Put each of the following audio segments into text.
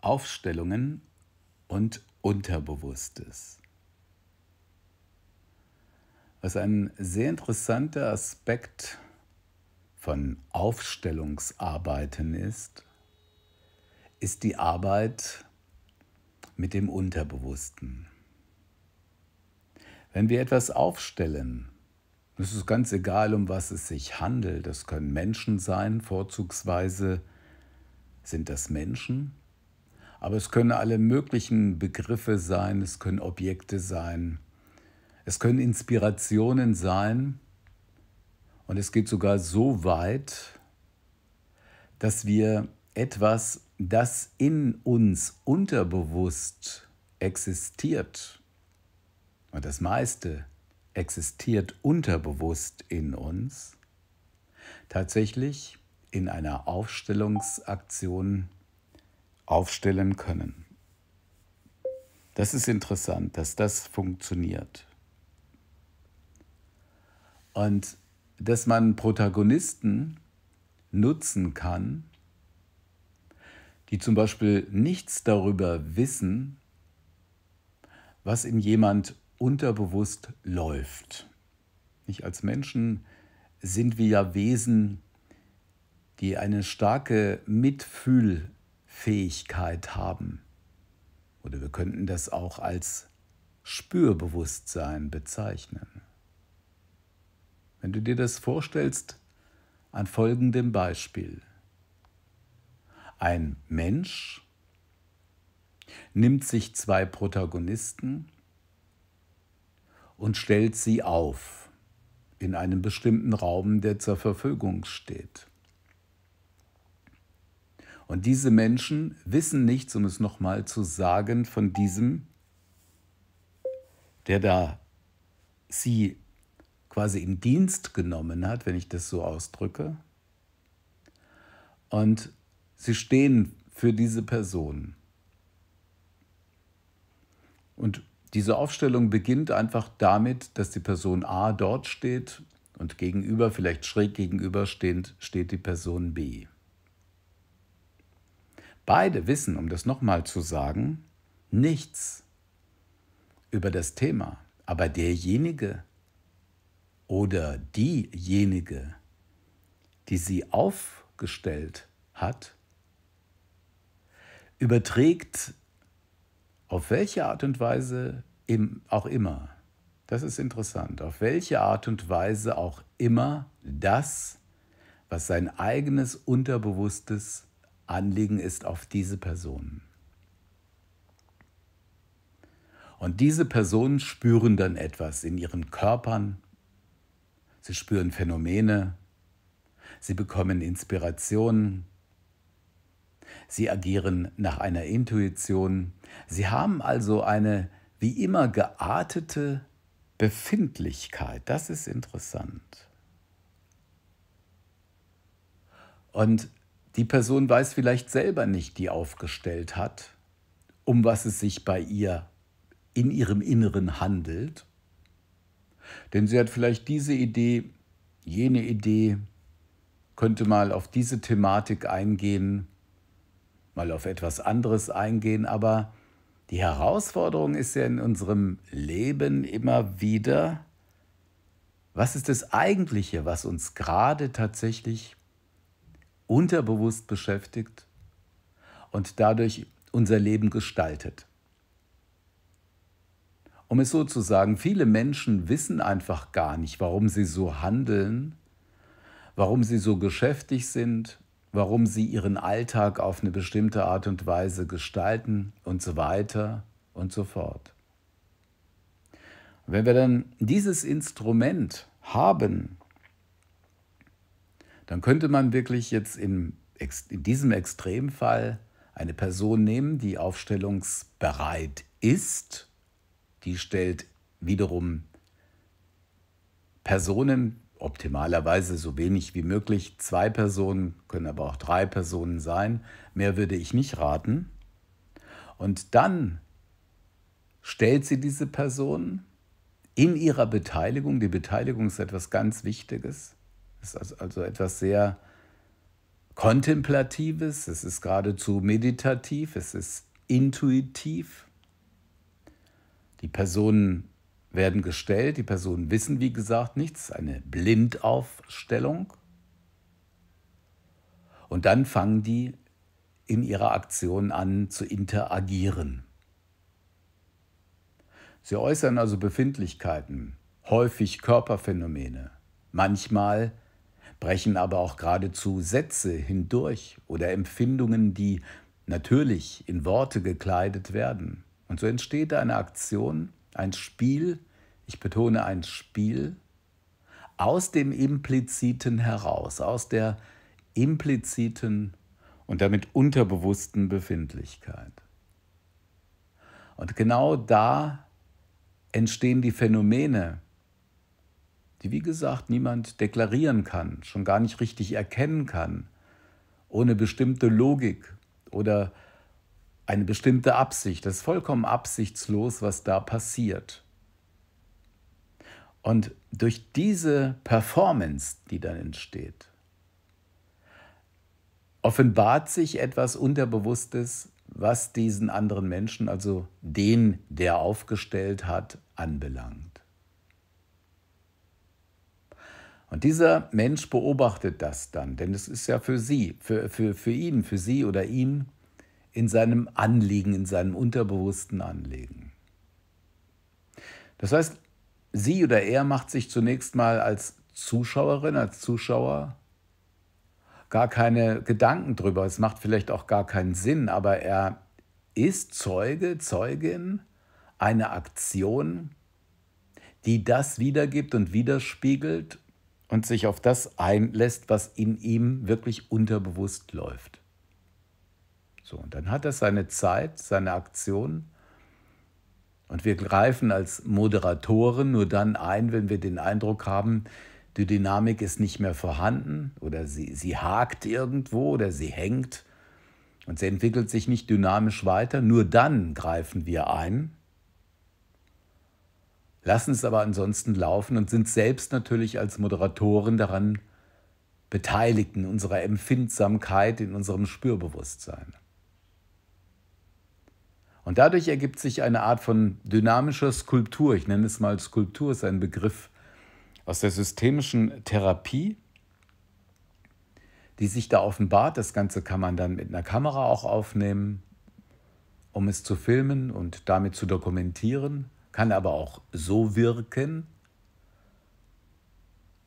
Aufstellungen und Unterbewusstes. Was ein sehr interessanter Aspekt von Aufstellungsarbeiten ist, ist die Arbeit mit dem Unterbewussten. Wenn wir etwas aufstellen, es ist ganz egal, um was es sich handelt. Das können Menschen sein, vorzugsweise sind das Menschen. Aber es können alle möglichen Begriffe sein, es können Objekte sein, es können Inspirationen sein. Und es geht sogar so weit, dass wir etwas, das in uns unterbewusst existiert, und das meiste existiert unterbewusst in uns, tatsächlich in einer Aufstellungsaktion aufstellen können. Das ist interessant, dass das funktioniert. Und dass man Protagonisten nutzen kann, die zum Beispiel nichts darüber wissen, was in jemand unterbewusst läuft. Nicht als Menschen sind wir ja Wesen, die eine starke Mitfühl- Fähigkeit haben. Oder wir könnten das auch als Spürbewusstsein bezeichnen. Wenn du dir das vorstellst, an folgendem Beispiel. Ein Mensch nimmt sich zwei Protagonisten und stellt sie auf in einem bestimmten Raum, der zur Verfügung steht. Und diese Menschen wissen nichts, um es nochmal zu sagen, von diesem, der da sie quasi in Dienst genommen hat, wenn ich das so ausdrücke. Und sie stehen für diese Person. Und diese Aufstellung beginnt einfach damit, dass die Person A dort steht und gegenüber, vielleicht schräg gegenüberstehend, steht die Person B. Beide wissen, um das nochmal zu sagen, nichts über das Thema. Aber derjenige oder diejenige, die sie aufgestellt hat, überträgt auf welche Art und Weise auch immer, das ist interessant, auf welche Art und Weise auch immer das, was sein eigenes Unterbewusstes Anliegen ist auf diese Personen. Und diese Personen spüren dann etwas in ihren Körpern, sie spüren Phänomene, sie bekommen Inspirationen, sie agieren nach einer Intuition, sie haben also eine wie immer geartete Befindlichkeit, das ist interessant. Und die Person weiß vielleicht selber nicht, die aufgestellt hat, um was es sich bei ihr in ihrem Inneren handelt. Denn sie hat vielleicht diese Idee, jene Idee, könnte mal auf diese Thematik eingehen, mal auf etwas anderes eingehen, aber die Herausforderung ist ja in unserem Leben immer wieder, was ist das eigentliche, was uns gerade tatsächlich unterbewusst beschäftigt und dadurch unser Leben gestaltet. Um es so zu sagen, viele Menschen wissen einfach gar nicht, warum sie so handeln, warum sie so geschäftig sind, warum sie ihren Alltag auf eine bestimmte Art und Weise gestalten und so weiter und so fort. Wenn wir dann dieses Instrument haben, dann könnte man wirklich jetzt in, in diesem Extremfall eine Person nehmen, die aufstellungsbereit ist. Die stellt wiederum Personen, optimalerweise so wenig wie möglich, zwei Personen, können aber auch drei Personen sein. Mehr würde ich nicht raten. Und dann stellt sie diese Person in ihrer Beteiligung, die Beteiligung ist etwas ganz Wichtiges, es ist also, also etwas sehr Kontemplatives, es ist geradezu meditativ, es ist intuitiv. Die Personen werden gestellt, die Personen wissen, wie gesagt, nichts, eine Blindaufstellung. Und dann fangen die in ihrer Aktion an zu interagieren. Sie äußern also Befindlichkeiten, häufig Körperphänomene, manchmal brechen aber auch geradezu Sätze hindurch oder Empfindungen, die natürlich in Worte gekleidet werden. Und so entsteht eine Aktion, ein Spiel, ich betone ein Spiel, aus dem Impliziten heraus, aus der impliziten und damit unterbewussten Befindlichkeit. Und genau da entstehen die Phänomene, die wie gesagt niemand deklarieren kann, schon gar nicht richtig erkennen kann, ohne bestimmte Logik oder eine bestimmte Absicht. Das ist vollkommen absichtslos, was da passiert. Und durch diese Performance, die dann entsteht, offenbart sich etwas Unterbewusstes, was diesen anderen Menschen, also den, der aufgestellt hat, anbelangt. Und dieser Mensch beobachtet das dann, denn es ist ja für sie, für, für, für ihn, für sie oder ihn in seinem Anliegen, in seinem unterbewussten Anliegen. Das heißt, sie oder er macht sich zunächst mal als Zuschauerin, als Zuschauer gar keine Gedanken drüber. Es macht vielleicht auch gar keinen Sinn, aber er ist Zeuge, Zeugin einer Aktion, die das wiedergibt und widerspiegelt, und sich auf das einlässt, was in ihm wirklich unterbewusst läuft. So, und dann hat er seine Zeit, seine Aktion. Und wir greifen als Moderatoren nur dann ein, wenn wir den Eindruck haben, die Dynamik ist nicht mehr vorhanden oder sie, sie hakt irgendwo oder sie hängt und sie entwickelt sich nicht dynamisch weiter. Nur dann greifen wir ein lassen es aber ansonsten laufen und sind selbst natürlich als Moderatoren daran beteiligt, in unserer Empfindsamkeit, in unserem Spürbewusstsein. Und dadurch ergibt sich eine Art von dynamischer Skulptur. Ich nenne es mal Skulptur, ist ein Begriff aus der systemischen Therapie, die sich da offenbart. Das Ganze kann man dann mit einer Kamera auch aufnehmen, um es zu filmen und damit zu dokumentieren kann aber auch so wirken.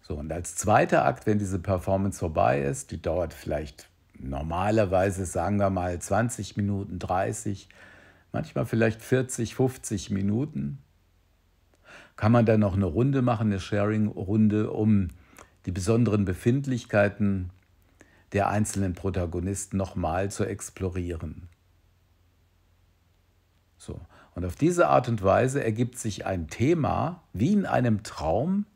So, und als zweiter Akt, wenn diese Performance vorbei ist, die dauert vielleicht normalerweise, sagen wir mal, 20 Minuten, 30, manchmal vielleicht 40, 50 Minuten, kann man dann noch eine Runde machen, eine Sharing-Runde, um die besonderen Befindlichkeiten der einzelnen Protagonisten nochmal zu explorieren. So. Und auf diese Art und Weise ergibt sich ein Thema wie in einem Traum.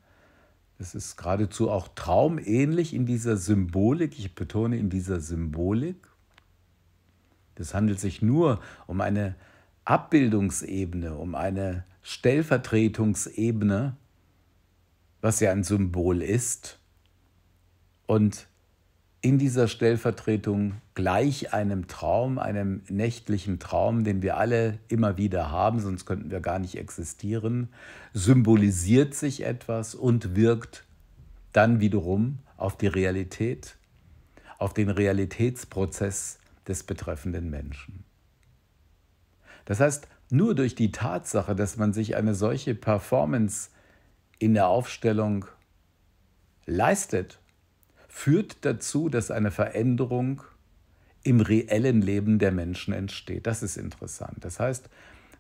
Es ist geradezu auch traumähnlich in dieser Symbolik. Ich betone in dieser Symbolik. Es handelt sich nur um eine Abbildungsebene, um eine Stellvertretungsebene, was ja ein Symbol ist. Und in dieser Stellvertretung gleich einem Traum, einem nächtlichen Traum, den wir alle immer wieder haben, sonst könnten wir gar nicht existieren, symbolisiert sich etwas und wirkt dann wiederum auf die Realität, auf den Realitätsprozess des betreffenden Menschen. Das heißt, nur durch die Tatsache, dass man sich eine solche Performance in der Aufstellung leistet führt dazu, dass eine Veränderung im reellen Leben der Menschen entsteht. Das ist interessant. Das heißt,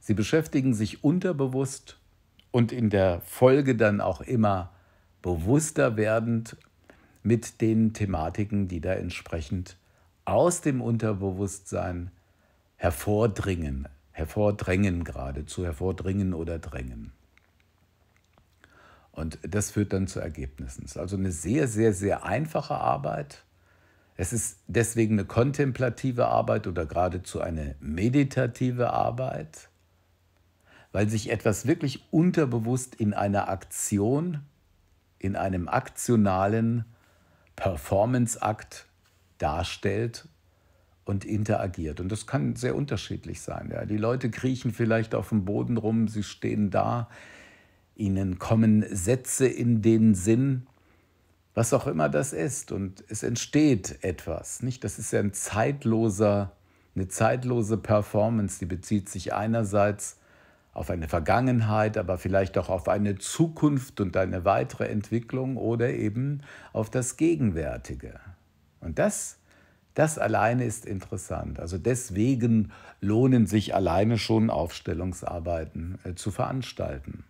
sie beschäftigen sich unterbewusst und in der Folge dann auch immer bewusster werdend mit den Thematiken, die da entsprechend aus dem Unterbewusstsein hervordringen, hervordrängen geradezu, hervordringen oder drängen. Und das führt dann zu Ergebnissen. Es ist also eine sehr, sehr, sehr einfache Arbeit. Es ist deswegen eine kontemplative Arbeit oder geradezu eine meditative Arbeit, weil sich etwas wirklich unterbewusst in einer Aktion, in einem aktionalen Performance-Akt darstellt und interagiert. Und das kann sehr unterschiedlich sein. Ja. Die Leute kriechen vielleicht auf dem Boden rum, sie stehen da, Ihnen kommen Sätze in den Sinn, was auch immer das ist. Und es entsteht etwas. Nicht? Das ist ja ein zeitloser, eine zeitlose Performance, die bezieht sich einerseits auf eine Vergangenheit, aber vielleicht auch auf eine Zukunft und eine weitere Entwicklung oder eben auf das Gegenwärtige. Und das, das alleine ist interessant. Also deswegen lohnen sich alleine schon Aufstellungsarbeiten äh, zu veranstalten.